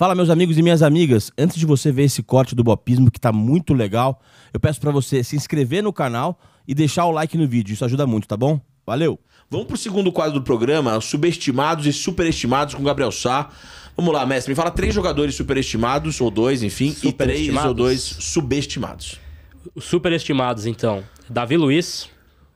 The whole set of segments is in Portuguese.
Fala, meus amigos e minhas amigas. Antes de você ver esse corte do Bopismo, que está muito legal, eu peço para você se inscrever no canal e deixar o like no vídeo. Isso ajuda muito, tá bom? Valeu! Vamos pro segundo quadro do programa, subestimados e superestimados com Gabriel Sá. Vamos lá, mestre, me fala três jogadores superestimados, ou dois, enfim, e três ou dois subestimados. Superestimados, então. Davi Luiz.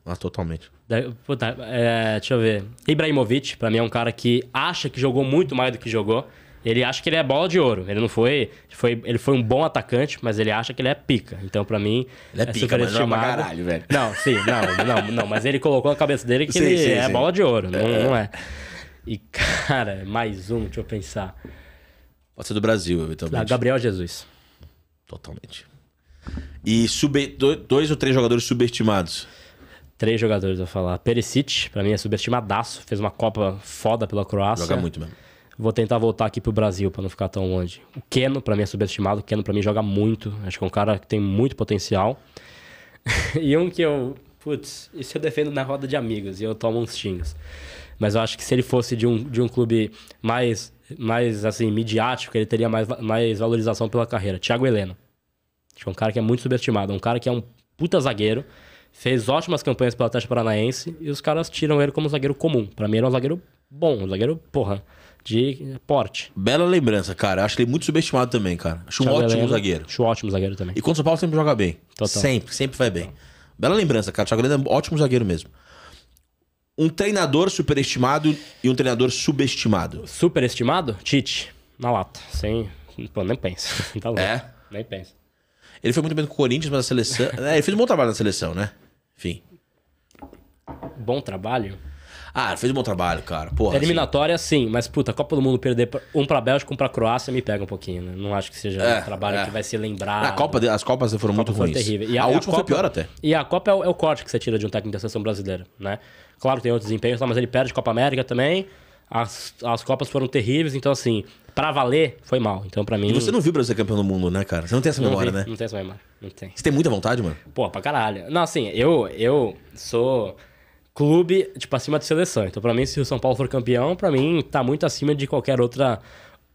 Ah, totalmente. Da, puta, é, deixa eu ver. Ibrahimovic, para mim, é um cara que acha que jogou muito mais do que jogou. Ele acha que ele é bola de ouro. Ele não foi, foi. Ele foi um bom atacante, mas ele acha que ele é pica. Então, pra mim. Ele é, é pica, mas não é caralho, velho. Não, sim, não, não, não. Mas ele colocou na cabeça dele que sim, ele sim, é sim. bola de ouro. Não é. não é. E, cara, mais um, deixa eu pensar. Pode ser do Brasil, eventualmente. Ah, Gabriel Jesus. Totalmente. E sub... dois ou três jogadores subestimados? Três jogadores, eu vou falar. Perisic, pra mim, é subestimadaço. Fez uma Copa foda pela Croácia. Joga muito mesmo. Vou tentar voltar aqui pro Brasil para não ficar tão longe. O Keno, para mim, é subestimado. O Keno, para mim, joga muito. Acho que é um cara que tem muito potencial. e um que eu. Putz, isso eu defendo na roda de amigos e eu tomo uns xingos. Mas eu acho que se ele fosse de um, de um clube mais, mais assim, midiático, ele teria mais, mais valorização pela carreira. Thiago Heleno. Acho que é um cara que é muito subestimado. É um cara que é um puta zagueiro. Fez ótimas campanhas pela Teste Paranaense e os caras tiram ele como zagueiro comum. Para mim, ele é um zagueiro bom, um zagueiro porra de porte. Bela lembrança, cara. Acho ele muito subestimado também, cara. Acho um Thiago ótimo zagueiro. Acho um ótimo zagueiro também. E quando o São Paulo sempre joga bem. Total. Sempre, sempre vai bem. Bela lembrança, cara. O Thiago Heleno é um ótimo zagueiro mesmo. Um treinador superestimado e um treinador subestimado. Superestimado? Tite. Na lata. Sem. Pô, nem pensa. tá louco. É? Nem pensa. Ele foi muito bem com o Corinthians, mas a seleção. é, ele fez um bom trabalho na seleção, né? Enfim. Bom trabalho? Ah, fez um bom trabalho, cara. Porra, é assim. Eliminatória, assim... sim, mas puta, Copa do Mundo perder um pra Bélgica, um pra Croácia, me pega um pouquinho, né? Não acho que seja é, um trabalho é. que vai ser lembrado. Ah, a Copa, as Copas foram a muito ruins. Foi terrível. E a, a última a Copa, foi pior até. E a Copa é o, é o, corte que você tira de um técnico da seleção brasileira, né? Claro, tem outros desempenhos, tá, mas ele perde Copa América também. As, as Copas foram terríveis, então assim, pra valer, foi mal. Então, pra mim. E você não viu o Brasil campeão do mundo, né, cara? Você não tem essa memória, vi, né? Não tem essa memória. Não tem. Você tem muita vontade, mano? Pô, pra caralho. Não, assim, eu, eu sou clube, tipo, acima de seleção. Então, para mim, se o São Paulo for campeão, para mim, tá muito acima de qualquer outra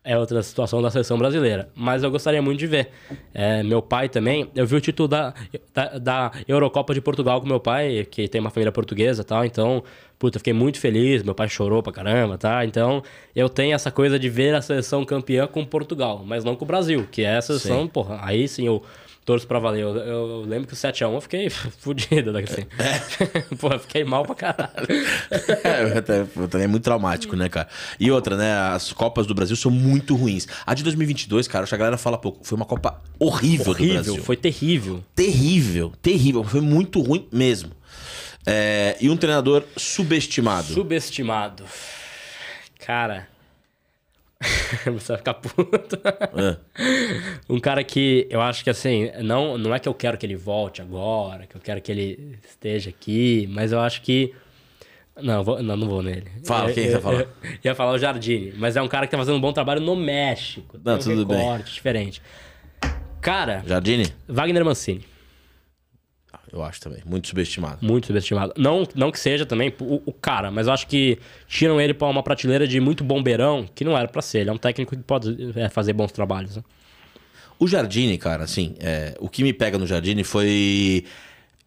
é outra situação da seleção brasileira. Mas eu gostaria muito de ver. É, meu pai também, eu vi o título da, da, da, Eurocopa de Portugal com meu pai, que tem uma família portuguesa e tal, então, puta, eu fiquei muito feliz, meu pai chorou pra caramba, tá? Então, eu tenho essa coisa de ver a seleção campeã com Portugal, mas não com o Brasil, que é a seleção, sim. porra, aí sim eu torço pra valer. Eu, eu lembro que o 7x1 eu fiquei fudido daqui né, assim. É. Pô, eu fiquei mal pra caralho. é, também é muito traumático, né, cara? E outra, né? As Copas do Brasil são muito ruins. A de 2022, cara, acho que a galera fala pouco. Foi uma Copa horrível, horrível do Brasil. Foi terrível. Terrível, terrível. Foi muito ruim mesmo. É, e um treinador subestimado. Subestimado. Cara. Você vai ficar puto. É. Um cara que eu acho que assim, não, não é que eu quero que ele volte agora, que eu quero que ele esteja aqui, mas eu acho que. Não, vou, não, não vou nele. Fala, quem você eu, fala? ia falar o Jardine, mas é um cara que tá fazendo um bom trabalho no México. Não, um tudo recorte, bem. diferente. Cara. Jardine? Wagner Mancini eu acho também. Muito subestimado. Muito subestimado. Não, não que seja também o, o cara, mas eu acho que tiram ele para uma prateleira de muito bombeirão, que não era para ser. Ele é um técnico que pode é, fazer bons trabalhos. Né? O Jardine, cara, assim, é, o que me pega no Jardine foi.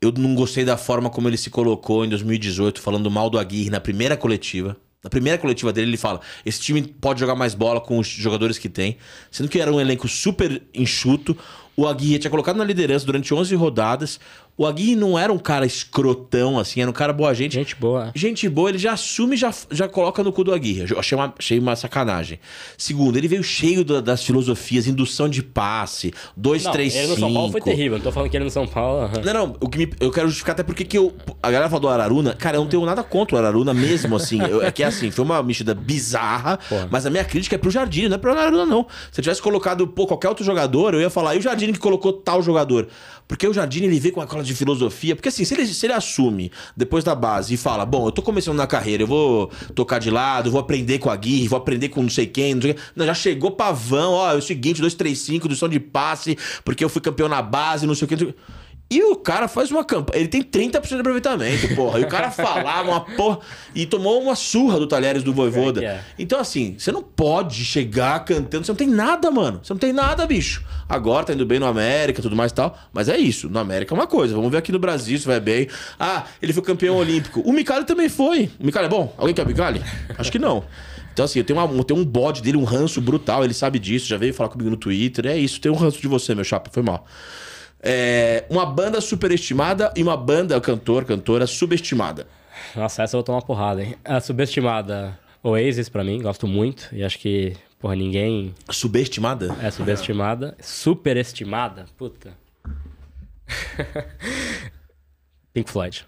Eu não gostei da forma como ele se colocou em 2018, falando mal do Aguirre na primeira coletiva. Na primeira coletiva dele, ele fala: esse time pode jogar mais bola com os jogadores que tem, sendo que era um elenco super enxuto, o Aguirre tinha colocado na liderança durante 11 rodadas. O Aguirre não era um cara escrotão, assim, era um cara boa gente. Gente boa. Gente boa, ele já assume e já, já coloca no cu do Aguirre. Eu achei uma, achei uma sacanagem. Segundo, ele veio cheio da- das filosofias, indução de passe, 2, três, 3, ele no São Paulo foi terrível. Não tô falando que ele é no São Paulo. Não, não, o que me- eu quero justificar até porque que eu. A galera falou do Araruna, cara, eu não tenho nada contra o Araruna mesmo, assim. Eu- é que é assim, foi uma mexida bizarra, mas a minha crítica é pro Jardim, não é pro Araruna, não. Se eu tivesse colocado, pô, qualquer outro jogador, eu ia falar, e o Jardim Jardine que colocou tal jogador. Porque o Jardine ele vê com aquela de filosofia. Porque assim, se ele, se ele assume depois da base e fala: Bom, eu tô começando na carreira, eu vou tocar de lado, vou aprender com a Guirre, vou aprender com não sei quem. Não, sei quem. não já chegou pavão, ó, é o seguinte: 2-3-5, do som de passe, porque eu fui campeão na base, não sei o que. Não sei o que. E o cara faz uma campanha. Ele tem 30% de aproveitamento, porra. E o cara falava uma porra. E tomou uma surra do Talheres do Voivoda. É. Então, assim, você não pode chegar cantando. Você não tem nada, mano. Você não tem nada, bicho. Agora tá indo bem no América, tudo mais e tal. Mas é isso. No América é uma coisa. Vamos ver aqui no Brasil se vai bem. Ah, ele foi campeão olímpico. O Micali também foi. O Micali é bom? Alguém quer o Micali? Acho que não. Então, assim, eu tenho, uma, eu tenho um bode dele, um ranço brutal. Ele sabe disso. Já veio falar comigo no Twitter. É isso. Tem um ranço de você, meu chapa. Foi mal. É, uma banda superestimada e uma banda, cantor, cantora, subestimada. Nossa, essa eu vou tomar porrada, hein? A subestimada Oasis, para mim, gosto muito. E acho que, porra, ninguém. Subestimada? É, subestimada. Superestimada? Puta. Pink Floyd.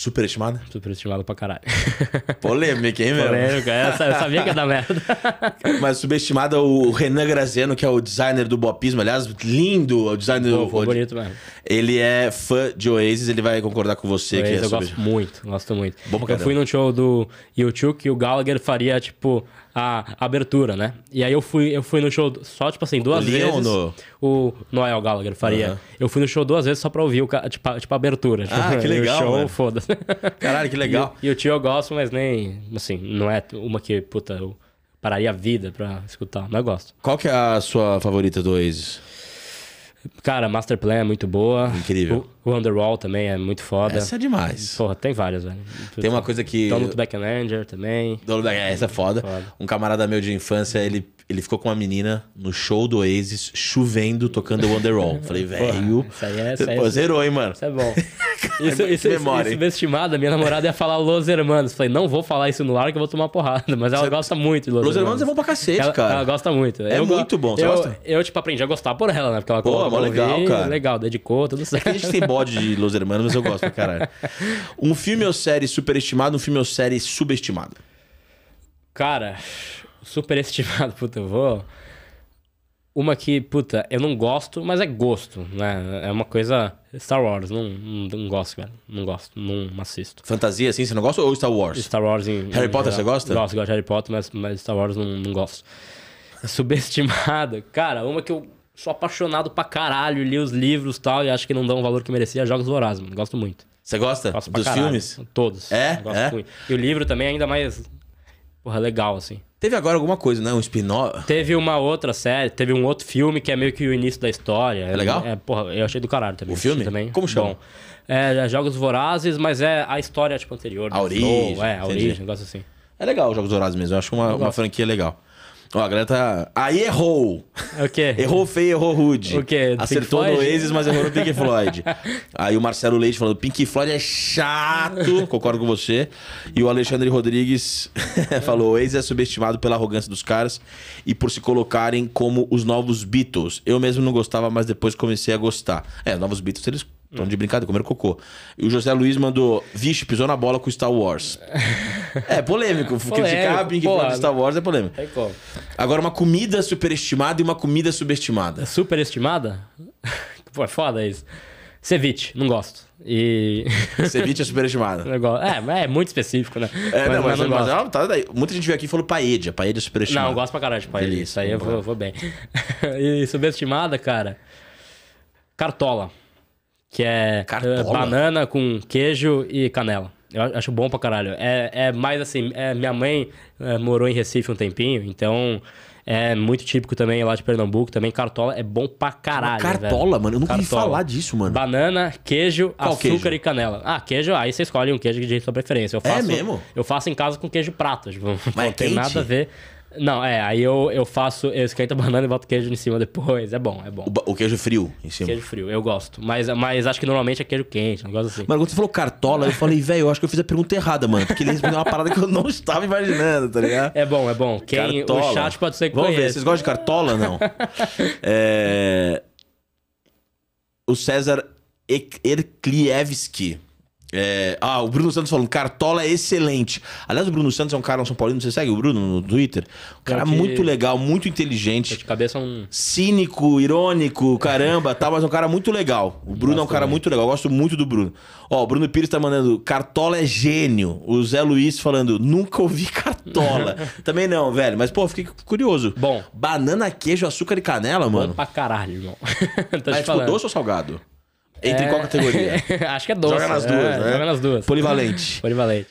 Superestimada? Superestimada pra caralho. Polêmica, hein, velho? Polêmica, é, essa, eu sabia que ia dar merda. Mas subestimada o Renan Graziano, que é o designer do Bopismo, aliás, lindo o designer Pô, do foi bonito mesmo. Ele é fã de Oasis, ele vai concordar com você Oasis, que é Eu gosto muito, gosto muito. Bom eu fui num show do YouTube que o Gallagher faria, tipo, a abertura, né? E aí eu fui, eu fui no show só, tipo assim, duas Leon, vezes. No o Noel Gallagher faria. Uhum. Eu fui no show duas vezes só pra ouvir, o tipo, tipo abertura. Tipo, ah, que legal. O foda-se. Caralho, que legal. E, e, o tio eu gosto, mas nem. Assim, não é uma que, puta, eu pararia a vida pra escutar, mas eu gosto. Qual que é a sua favorita do Oasis? Cara, Master Plan é muito boa. Incrível. O, Underwall também é muito foda. Essa é demais. Porra, tem várias, velho. Tem uma coisa que. Donald Beckenanger também. Donald Beckenanger, essa é foda. foda. Um camarada meu de infância, ele ele ficou com uma menina no show do Oasis, chovendo, tocando Wonderwall. Falei, velho. Isso aí é. Isso é, é, zerou, hein, mano? Isso é bom. Isso, isso, isso, isso subestimado, minha namorada ia falar Los Hermanos. Falei, não vou falar isso no ar que eu vou tomar porrada. Mas ela você gosta muito de Los, Los Hermanos. Los é Hermanos é bom pra cacete, ela, cara. Ela gosta muito. É eu, muito bom, você eu, gosta? Eu, tipo, aprendi a gostar por ela, né? Porque ela Pô, mó legal, cara. Legal, dedicou, tudo certo. É a gente tem bode de Los Hermanos, mas eu gosto pra caralho. Um filme ou série superestimado, um filme ou série subestimado? Cara, superestimado, puta, eu vou. Uma que, puta, eu não gosto, mas é gosto, né? É uma coisa. Star Wars, não, não, não gosto, cara. Não gosto, não assisto. Fantasia, assim, você não gosta ou Star Wars? Star Wars em. Harry em, Potter, você gosta? Gosto, gosto de Harry Potter, mas, mas Star Wars não, não gosto. Subestimado. Cara, uma que eu sou apaixonado pra caralho, li os livros e tal, e acho que não dão o valor que merecia, é Jogos do mano. Gosto muito. Você gosta gosto dos filmes? Todos. É? Gosto é? muito. E o livro também, é ainda mais porra, legal, assim. Teve agora alguma coisa, né? Um spin-off? Teve uma outra série, teve um outro filme que é meio que o início da história. É legal? É, porra, eu achei do caralho também. O filme? Também. Como chama? Bom, é, é, Jogos Vorazes, mas é a história, tipo, anterior. A né? origem. é, a entendi. origem, um negócio assim. É legal Jogos Vorazes mesmo, eu acho uma, uma franquia legal. Ó, a galera tá. Aí errou! O quê? Errou feio, errou rude. O quê? Acertou no Oasis, mas errou no Pink Floyd. Aí o Marcelo Leite falando: Pink Floyd é chato, concordo com você. E o Alexandre Rodrigues falou: Oasis é subestimado pela arrogância dos caras e por se colocarem como os novos Beatles. Eu mesmo não gostava, mas depois comecei a gostar. É, novos Beatles eles Estão de brincadeira, comer cocô. E o José Luiz mandou, vixe, pisou na bola com é, Star Wars. é, polêmico. Criticar a Bing do Star Wars é polêmico. É como? Agora, uma comida superestimada e uma comida subestimada. Superestimada? Pô, é foda isso. Ceviche, não gosto. E. Ceviche é superestimada. é, é muito específico, né? É, mas, não, mas, mas, não mas tá daí. Muita gente veio aqui e falou paedia. Paedia é superestimada. Não, eu gosto pra caralho de paedia. Isso aí eu vou, vou bem. e subestimada, cara. Cartola que é Cartola. É banana com queijo e canela. Eu acho bom pra caralho. É, é mais assim, é, minha mãe é, morou em Recife um tempinho, então é muito típico também lá de Pernambuco. Também cartola é bom pra caralho. Cartola, velho. mano, eu nunca cartola. ouvi falar disso, mano. Banana, queijo, Qual açúcar queijo? e canela. Ah, queijo, aí você escolhe um queijo de sua preferência. Eu é faço, é mesmo? Eu faço em casa com queijo prato. Tipo, Mas não é tem nada a ver. Não, é, aí eu, eu faço, eu esquento a banana e boto queijo em cima depois. É bom, é bom. O, o queijo frio em cima. Queijo frio, eu gosto. Mas, mas acho que normalmente é queijo quente, não gosto assim. Mas quando você falou cartola, eu falei, velho, eu acho que eu fiz a pergunta errada, mano. Porque ele respondeu uma parada que eu não estava imaginando, tá ligado? É bom, é bom. Quem, cartola. O chat pode ser que Vamos ver, vocês gostam de cartola não? é... O César Erklievski é, ah, o Bruno Santos falando, Cartola é excelente. Aliás, o Bruno Santos é um cara, um São Paulino, você segue o Bruno no Twitter? Um cara que... muito legal, muito inteligente. De cabeça é um... Cínico, irônico, caramba, tá. mas é um cara muito legal. O Bruno Nossa, é um cara também. muito legal, eu gosto muito do Bruno. Ó, o Bruno Pires tá mandando, Cartola é gênio. O Zé Luiz falando, nunca ouvi Cartola. também não, velho, mas pô, fiquei curioso. Bom. Banana, queijo, açúcar e canela, mano. Bom pra caralho, irmão. mas falando. tipo doce ou salgado? entre é... em qual é. categoria? Acho que é doce. Joga nas duas, é, né? Joga nas duas. Polivalente. Polivalente.